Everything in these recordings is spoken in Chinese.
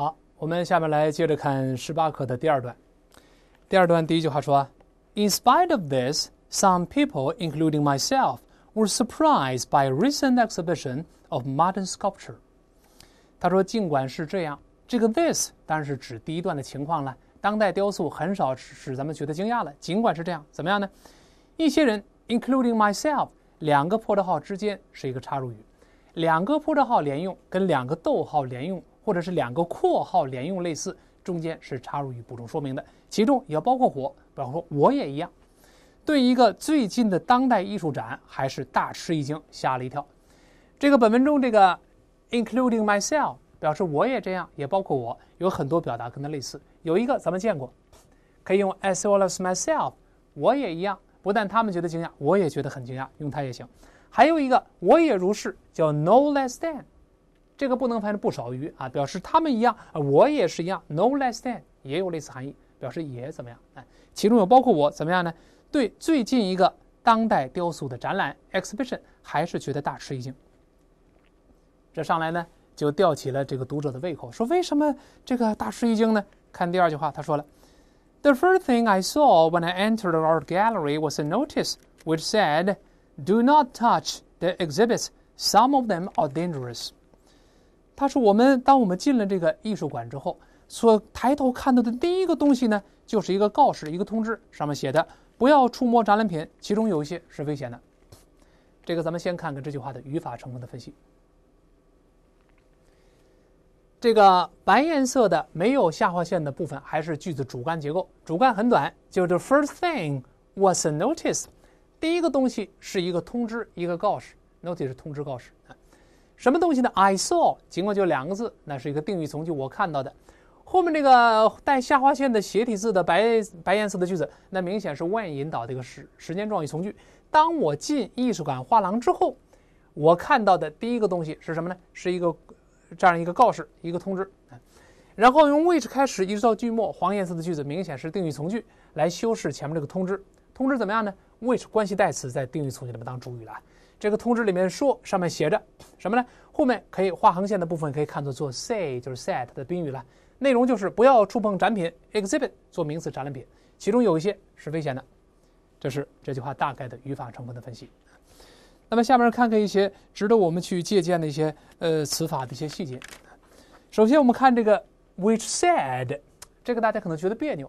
好，我们下面来接着看十八课的第二段。第二段第一句话说：“In spite of this, some people, including myself, were surprised by a recent exhibition of modern sculpture。”他说：“尽管是这样，这个 ‘this’ 当然是指第一段的情况了。当代雕塑很少使咱们觉得惊讶了。尽管是这样，怎么样呢？一些人，including myself，两个破折号之间是一个插入语，两个破折号连用，跟两个逗号连用。”或者是两个括号连用，类似中间是插入与补充说明的，其中也包括我，比方说我也一样。对一个最近的当代艺术展，还是大吃一惊，吓了一跳。这个本文中这个 including myself 表示我也这样，也包括我。有很多表达跟它类似，有一个咱们见过，可以用 as well as myself，我也一样。不但他们觉得惊讶，我也觉得很惊讶，用它也行。还有一个我也如是，叫 no less than。这个不能翻译不少于啊，表示他们一样，我也是一样。No less than 也有类似含义，表示也怎么样？哎，其中有包括我怎么样呢？对最近一个当代雕塑的展览，exhibition 还是觉得大吃一惊。这上来呢就吊起了这个读者的胃口，说为什么这个大吃一惊呢？看第二句话，他说了：The first thing I saw when I entered the art gallery was a notice which said, "Do not touch the exhibits; some of them are dangerous." 他说：“我们当我们进了这个艺术馆之后，所抬头看到的第一个东西呢，就是一个告示，一个通知，上面写的‘不要触摸展览品，其中有一些是危险的’。这个咱们先看看这句话的语法成分的分析。这个白颜色的、没有下划线的部分，还是句子主干结构，主干很短，就是 first thing was a notice’，第一个东西是一个通知，一个告示，notice 是通知告示。”什么东西呢？I saw，尽管就两个字，那是一个定语从句。我看到的后面这个带下划线的斜体字的白白颜色的句子，那明显是 when 引导的一个时时间状语从句。当我进艺术馆画廊之后，我看到的第一个东西是什么呢？是一个这样一个告示，一个通知。然后用 which 开始，一直到句末，黄颜色的句子明显是定语从句来修饰前面这个通知。通知怎么样呢？which 关系代词在定语从句里面当主语了。这个通知里面说，上面写着什么呢？后面可以画横线的部分可以看作做 say 就是 said 的宾语了。内容就是不要触碰展品 exhibit 做名词展览品，其中有一些是危险的。这是这句话大概的语法成分的分析。那么下面看看一些值得我们去借鉴的一些呃词法的一些细节。首先我们看这个 which said，这个大家可能觉得别扭。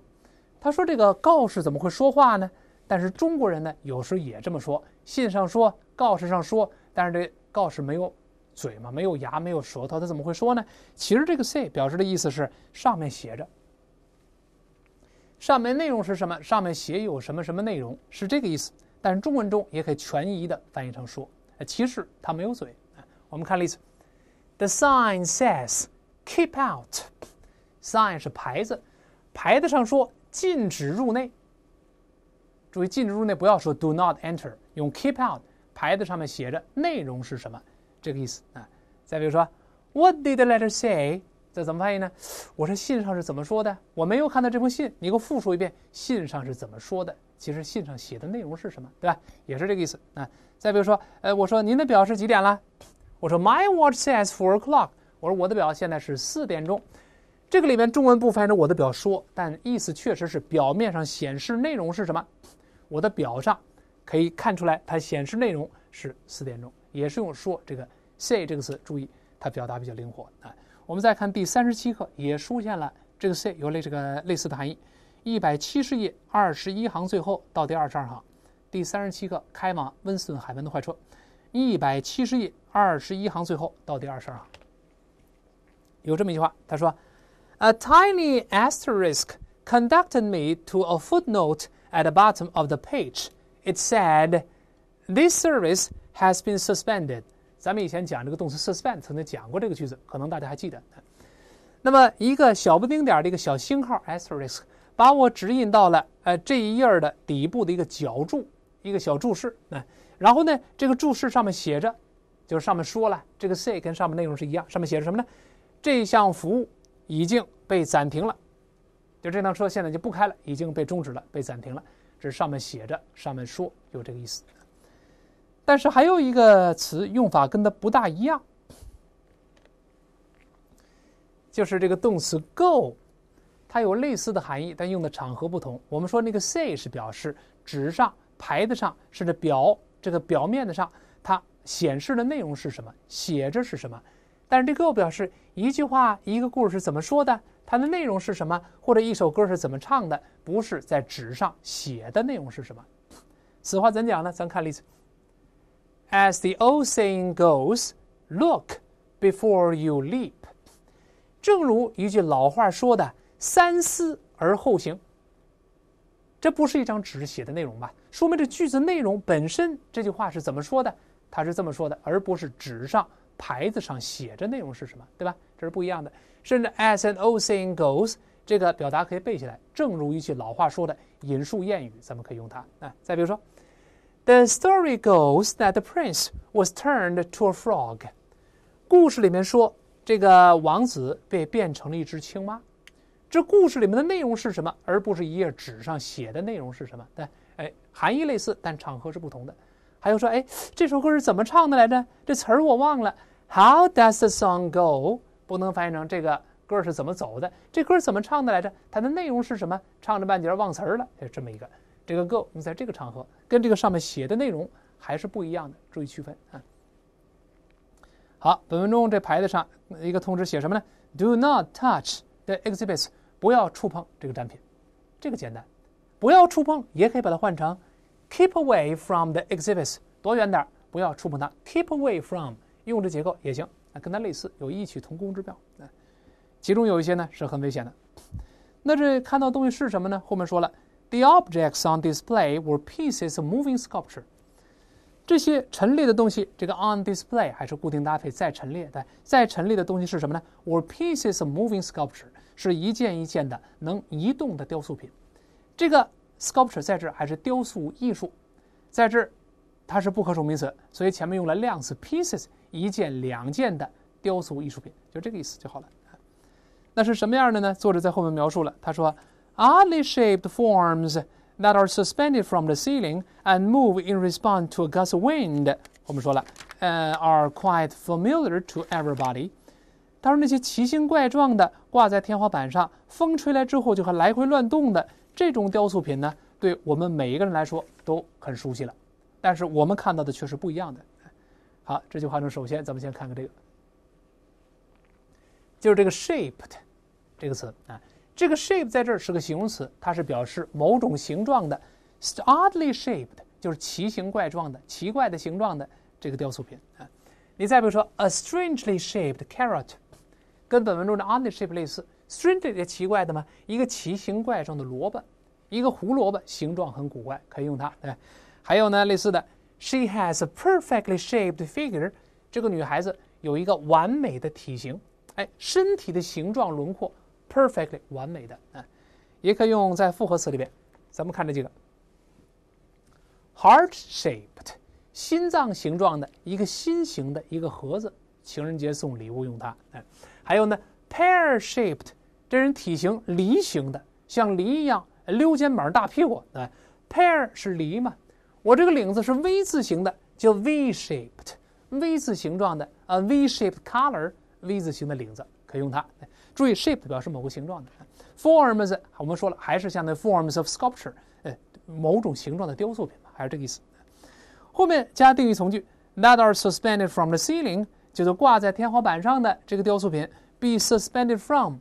他说这个告示怎么会说话呢？但是中国人呢，有时也这么说。信上说，告示上说，但是这告示没有嘴嘛，没有牙，没有舌头，他怎么会说呢？其实这个 “say” 表示的意思是上面写着，上面内容是什么？上面写有什么什么内容，是这个意思。但是中文中也可以全宜的翻译成说。其实他没有嘴。我们看例子：“The sign says, 'Keep out.'” Sign 是牌子，牌子上说禁止入内。注意禁止入内，不要说 do not enter，用 keep out。牌子上面写着内容是什么，这个意思啊。再比如说，What did the letter say？这怎么翻译呢？我说信上是怎么说的？我没有看到这封信，你给我复述一遍，信上是怎么说的？其实信上写的内容是什么，对吧？也是这个意思啊。再比如说，呃，我说您的表是几点了？我说 my watch says four o'clock。我说我的表现在是四点钟。这个里面中文不翻译成我的表说，但意思确实是表面上显示内容是什么。我的表上可以看出来，它显示内容是四点钟，也是用说这个 “say” 这个词。注意，它表达比较灵活。啊。我们再看第三十七课，也出现了这个 “say”，有类这个类似的含义。一百七十页二十一行最后到第二十二行，第三十七课开往温斯顿海湾的快车。一百七十页二十一行最后到第二十二行，有这么一句话，他说：“A tiny asterisk conducted me to a footnote。” At the bottom of the page, it said, "This service has been suspended." 咱们以前讲这个动词 suspend，曾经讲过这个句子，可能大家还记得。那么一个小不丁点儿的一个小星号，at risk，把我指引到了呃这一页的底部的一个角注，一个小注释啊。然后呢，这个注释上面写着，就是上面说了，这个 C 跟上面内容是一样，上面写着什么呢？这项服务已经被暂停了。就这辆车现在就不开了，已经被终止了，被暂停了。这上面写着，上面说有这个意思。但是还有一个词用法跟它不大一样，就是这个动词 “go”，它有类似的含义，但用的场合不同。我们说那个 “say” 是表示纸上、牌子上，甚至表这个表面上它显示的内容是什么，写着是什么；但是这 “go” 表示一句话、一个故事怎么说的。它的内容是什么？或者一首歌是怎么唱的？不是在纸上写的内容是什么？此话怎讲呢？咱看例子。As the old saying goes, "Look before you leap." 正如一句老话说的，三思而后行。这不是一张纸写的内容吧？说明这句子内容本身，这句话是怎么说的？它是这么说的，而不是纸上牌子上写着内容是什么，对吧？这是不一样的，甚至 as an old saying goes，这个表达可以背下来。正如一句老话说的，引述谚语，咱们可以用它啊。再比如说，the story goes that the prince was turned to a frog。故事里面说，这个王子被变成了一只青蛙。这故事里面的内容是什么，而不是一页纸上写的内容是什么。对，哎，含义类似，但场合是不同的。还有说，哎，这首歌是怎么唱的来着？这词儿我忘了。How does the song go？不能翻译成这个歌是怎么走的？这歌怎么唱的来着？它的内容是什么？唱着半截忘词儿了，就这么一个。这个 go，你在这个场合跟这个上面写的内容还是不一样的，注意区分啊。好，本文中这牌子上一个通知写什么呢？Do not touch the exhibits，不要触碰这个展品。这个简单，不要触碰，也可以把它换成 keep away from the exhibits，躲远点儿，不要触碰它。Keep away from，用这结构也行。啊，跟它类似，有异曲同工之妙啊。其中有一些呢是很危险的。那这看到东西是什么呢？后面说了，the objects on display were pieces of moving sculpture。这些陈列的东西，这个 on display 还是固定搭配，在陈列的，在陈列的东西是什么呢？were pieces of moving sculpture，是一件一件的能移动的雕塑品。这个 sculpture 在这还是雕塑艺术，在这它是不可数名词，所以前面用了量词 pieces，一件两件的雕塑艺术品，就这个意思就好了。那是什么样的呢？作者在后面描述了，他说，oddly shaped forms that are suspended from the ceiling and move in response to a gust wind。我们说了，呃，are quite familiar to everybody。他说那些奇形怪状的挂在天花板上，风吹来之后就来回乱动的这种雕塑品呢，对我们每一个人来说都很熟悉了。但是我们看到的却是不一样的。好，这句话中，首先咱们先看看这个，就是这个 “shaped” 这个词啊。这个 “shape” 在这儿是个形容词，它是表示某种形状的。oddly shaped 就是奇形怪状的、奇怪的形状的这个雕塑品啊。你再比如说，a strangely shaped carrot，跟本文中的 oddly shaped 类似，strangely 奇怪的吗？一个奇形怪状的萝卜，一个胡萝卜形状很古怪，可以用它，对。还有呢，类似的，She has a perfectly shaped figure。这个女孩子有一个完美的体型，哎，身体的形状轮廓 perfectly 完美的啊，也可以用在复合词里边。咱们看这几个，heart shaped 心脏形状的一个心形的一个盒子，情人节送礼物用它，哎，还有呢，pear shaped 这人体型梨形的，像梨一样溜肩膀大屁股，哎，pear 是梨嘛。我这个领子是 V 字形的，叫 V-shaped，V 字形状的啊。V-shaped collar，V 字形的领子，可以用它。注意，shape 表示某个形状的。Forms，我们说了，还是相当于 forms of sculpture，呃，某种形状的雕塑品，还是这个意思。后面加定语从句，that are suspended from the ceiling，就是挂在天花板上的这个雕塑品。Be suspended from。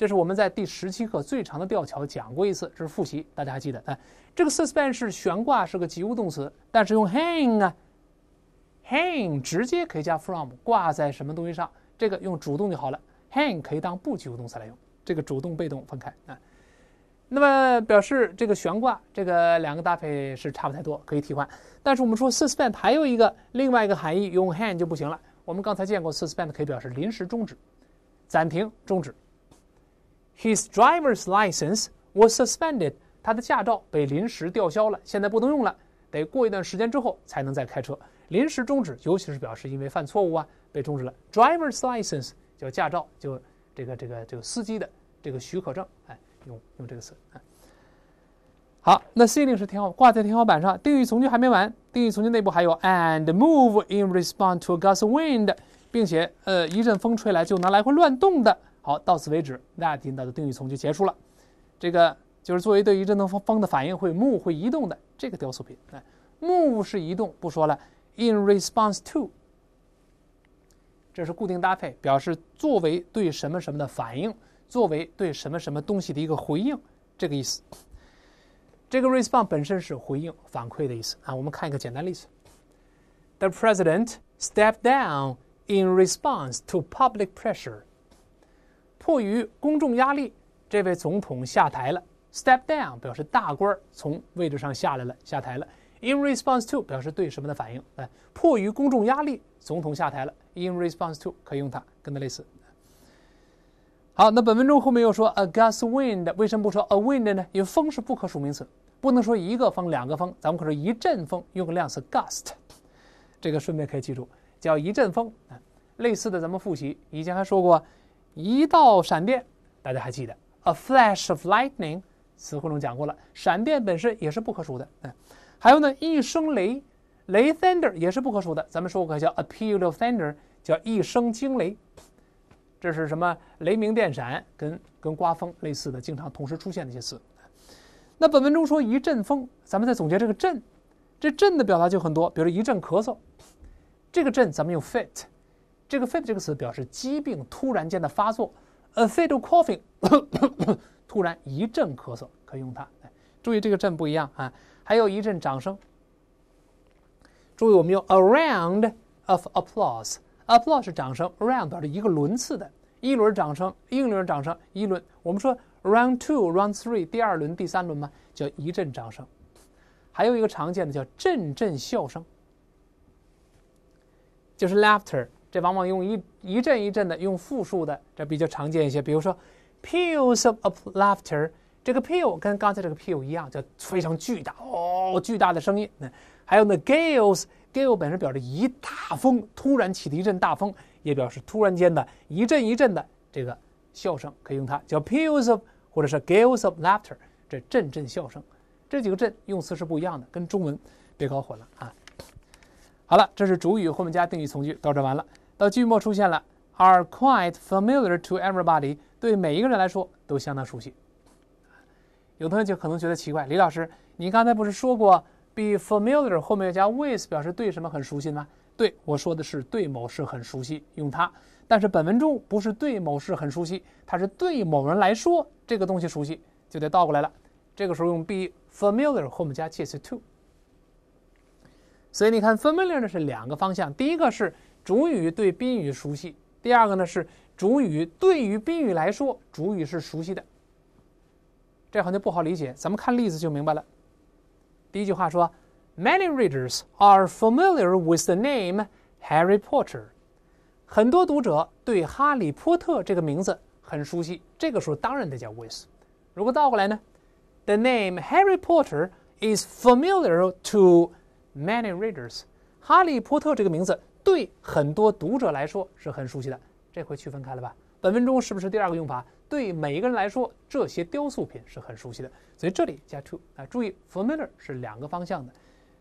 这是我们在第十七课《最长的吊桥》讲过一次，这是复习，大家还记得？啊，这个 suspend 是悬挂，是个及物动词，但是用 hang 啊，hang 直接可以加 from，挂在什么东西上？这个用主动就好了。hang 可以当不及物动词来用，这个主动被动分开啊。那么表示这个悬挂，这个两个搭配是差不太多，可以替换。但是我们说 suspend 还有一个另外一个含义，用 hang 就不行了。我们刚才见过 suspend 可以表示临时终止、暂停、终止。His driver's license was suspended. 他的驾照被临时吊销了，现在不能用了，得过一段时间之后才能再开车。临时终止，尤其是表示因为犯错误啊被终止了。Driver's license 叫驾照，就这个这个这个司机的这个许可证，哎，用用这个词啊。好，那 s i l i n g 是天花，挂在天花板上。定语从句还没完，定语从句内部还有 and move in response to gust wind，并且呃一阵风吹来就能来回乱动的。好，到此为止，那引到的定语从句就结束了。这个就是作为对于振动方方的反应，会木会移动的这个雕塑品。哎，木是移动，不说了。In response to，这是固定搭配，表示作为对什么什么的反应，作为对什么什么东西的一个回应，这个意思。这个 response 本身是回应、反馈的意思啊。我们看一个简单例子：The president stepped down in response to public pressure. 迫于公众压力，这位总统下台了 （step down） 表示大官儿从位置上下来了，下台了。In response to 表示对什么的反应，哎，迫于公众压力，总统下台了。In response to 可以用它，跟它类似。好，那本文中后面又说 a gust wind，为什么不说 a wind 呢？因为风是不可数名词，不能说一个风、两个风，咱们可是说一阵风，用个量词 gust。这个顺便可以记住，叫一阵风。类似的，咱们复习以前还说过。一道闪电，大家还记得？A flash of lightning，词汇中讲过了。闪电本身也是不可数的，嗯。还有呢，一声雷，雷 thunder 也是不可数的。咱们说过叫 a peal of thunder，叫一声惊雷。这是什么？雷鸣电闪，跟跟刮风类似的，经常同时出现的一些词。那本文中说一阵风，咱们再总结这个阵，这阵的表达就很多。比如一阵咳嗽，这个阵咱们用 fit。这个 fit 这个词表示疾病突然间的发作，a fit of coughing，突然一阵咳嗽，可以用它。注意这个阵不一样啊，还有一阵掌声。注意我们用 a round of applause，applause 是掌声，round 表示一个轮次的，一轮掌声，一轮掌声，一轮。我们说 round two，round three，第二轮、第三轮嘛，叫一阵掌声。还有一个常见的叫阵阵笑声，就是 laughter。这往往用一一阵一阵的，用复数的，这比较常见一些。比如说，peals of laughter，这个 peal 跟刚才这个 peal 一样，叫非常巨大哦，巨大的声音。那还有呢，gales，gales 本身表示一大风，突然起的一阵大风，也表示突然间的一阵一阵的这个笑声，可以用它叫 peals of 或者是 gales of laughter，这阵阵笑声。这几个阵用词是不一样的，跟中文别搞混了啊。好了，这是主语后面加定语从句，到这完了。到句末出现了，are quite familiar to everybody，对每一个人来说都相当熟悉。有同学就可能觉得奇怪，李老师，你刚才不是说过，be familiar 后面要加 with 表示对什么很熟悉吗？对我说的是对某事很熟悉，用它。但是本文中不是对某事很熟悉，它是对某人来说这个东西熟悉，就得倒过来了。这个时候用 be familiar 后面加介词 to。所以你看，familiar 呢是两个方向，第一个是。主语对宾语熟悉。第二个呢是主语对于宾语来说，主语是熟悉的。这好像不好理解，咱们看例子就明白了。第一句话说：“Many readers are familiar with the name Harry Potter。”很多读者对《哈利波特》这个名字很熟悉。这个时候当然得叫 with。如果倒过来呢？“The name Harry Potter is familiar to many readers。”《哈利波特》这个名字。对很多读者来说是很熟悉的，这回区分开了吧？本文中是不是第二个用法？对每一个人来说，这些雕塑品是很熟悉的，所以这里加 to 啊。注意，familiar 是两个方向的，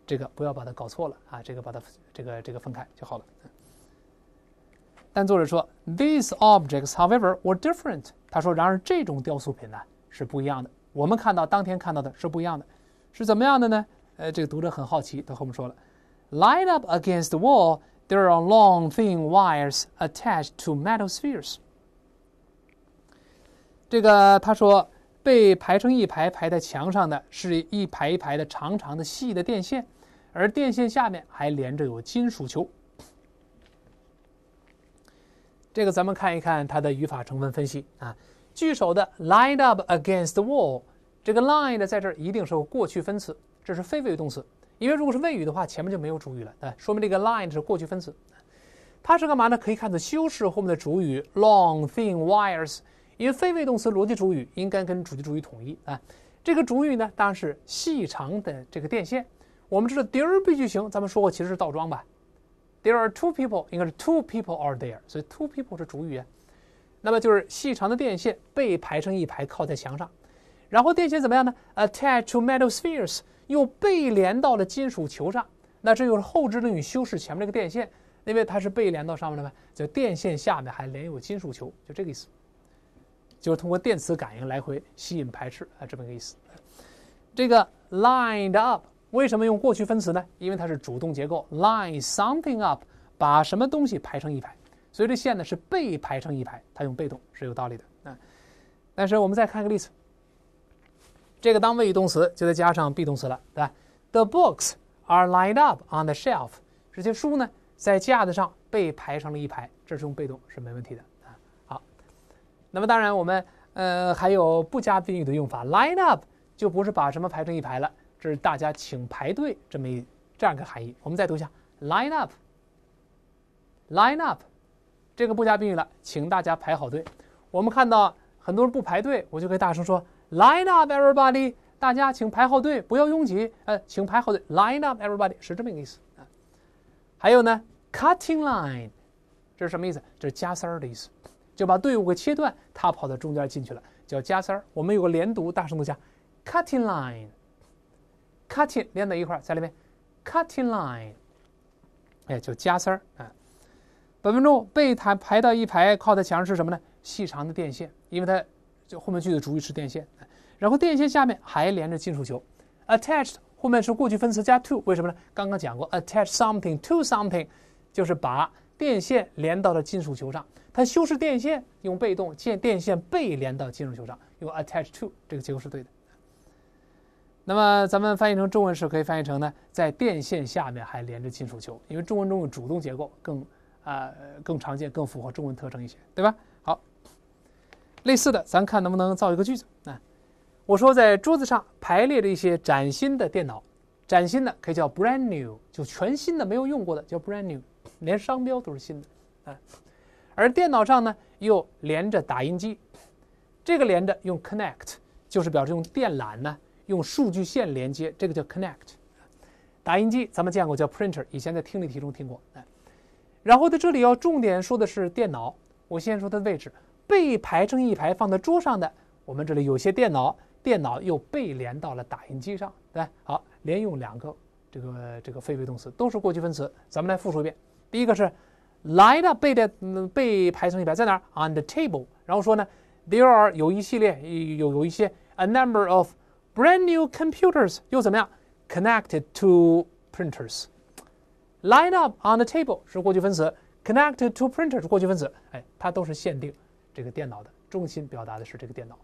这个不要把它搞错了啊。这个把它这个这个分开就好了。但作者说，these objects, however, were different。他说，然而这种雕塑品呢是不一样的。我们看到当天看到的是不一样的，是怎么样的呢？呃，这个读者很好奇，他和我们说了 l i n e up against the wall。There are long, thin wires attached to metal spheres. 这个他说，被排成一排排在墙上的是一排一排的长长的细的电线，而电线下面还连着有金属球。这个咱们看一看它的语法成分分析啊。句首的 lined up against the wall，这个 lined 在这儿一定是个过去分词，这是非谓语动词。因为如果是谓语的话，前面就没有主语了啊，说明这个 l i n e 是过去分词，它是干嘛呢？可以看作修饰后面的主语 long thin wires，因为非谓动词逻辑主语应该跟主题主语统一啊。这个主语呢，当然是细长的这个电线。我们知道 there be 句型，咱们说过其实是倒装吧。There are two people，应该是 two people are there，所以 two people 是主语啊。那么就是细长的电线被排成一排靠在墙上，然后电线怎么样呢？a t t a c h to metal spheres。又被连到了金属球上，那这就是后置定语修饰前面这个电线，因为它是被连到上面的嘛。就电线下面还连有金属球，就这个意思。就是通过电磁感应来回吸引排斥啊，这么个意思。这个 lined up 为什么用过去分词呢？因为它是主动结构，line something up，把什么东西排成一排，所以这线呢是被排成一排，它用被动是有道理的啊。但是我们再看一个例子。这个当谓语动词就再加上 be 动词了，对吧？The books are lined up on the shelf。这些书呢，在架子上被排成了一排，这是用被动是没问题的啊。好，那么当然我们呃还有不加宾语的用法，line up 就不是把什么排成一排了，这是大家请排队这么一这样一个含义。我们再读一下，line up，line up，这个不加宾语了，请大家排好队。我们看到很多人不排队，我就可以大声说。Line up, everybody！大家请排好队，不要拥挤。呃，请排好队。Line up, everybody！是这么个意思啊。还有呢，cutting line，这是什么意思？这是加塞儿的意思，就把队伍给切断，他跑到中间进去了，叫加塞儿。我们有个连读，大声读一下，cutting line，cutting 连在一块，在里面，cutting line，哎，叫加塞儿啊。本分钟被他排到一排，靠在墙上是什么呢？细长的电线，因为它。就后面句子主语是电线，然后电线下面还连着金属球，attached 后面是过去分词加 to，为什么呢？刚刚讲过，attach something to something 就是把电线连到了金属球上，它修饰电线用被动，见电线被连到金属球上，用 attach to 这个结构是对的。那么咱们翻译成中文时可以翻译成呢，在电线下面还连着金属球，因为中文中有主动结构更啊更常见，更符合中文特征一些，对吧？类似的，咱看能不能造一个句子啊？我说，在桌子上排列着一些崭新的电脑，崭新的可以叫 brand new，就全新的、没有用过的叫 brand new，连商标都是新的啊。而电脑上呢，又连着打印机，这个连着用 connect，就是表示用电缆呢，用数据线连接，这个叫 connect。打印机咱们见过，叫 printer，以前在听力题中听过。啊。然后在这里要重点说的是电脑，我先说它的位置。被排成一排放在桌上的，我们这里有些电脑，电脑又被连到了打印机上，对，好，连用两个这个这个非谓动词都是过去分词，咱们来复述一遍，第一个是，line up 被的，嗯，被排成一排，在哪儿？On the table。然后说呢，there are 有一系列有有一些 a number of brand new computers 又怎么样？Connected to printers，line up on the table 是过去分词，connected to printers 是过去分词，哎，它都是限定。这个电脑的中心表达的是这个电脑。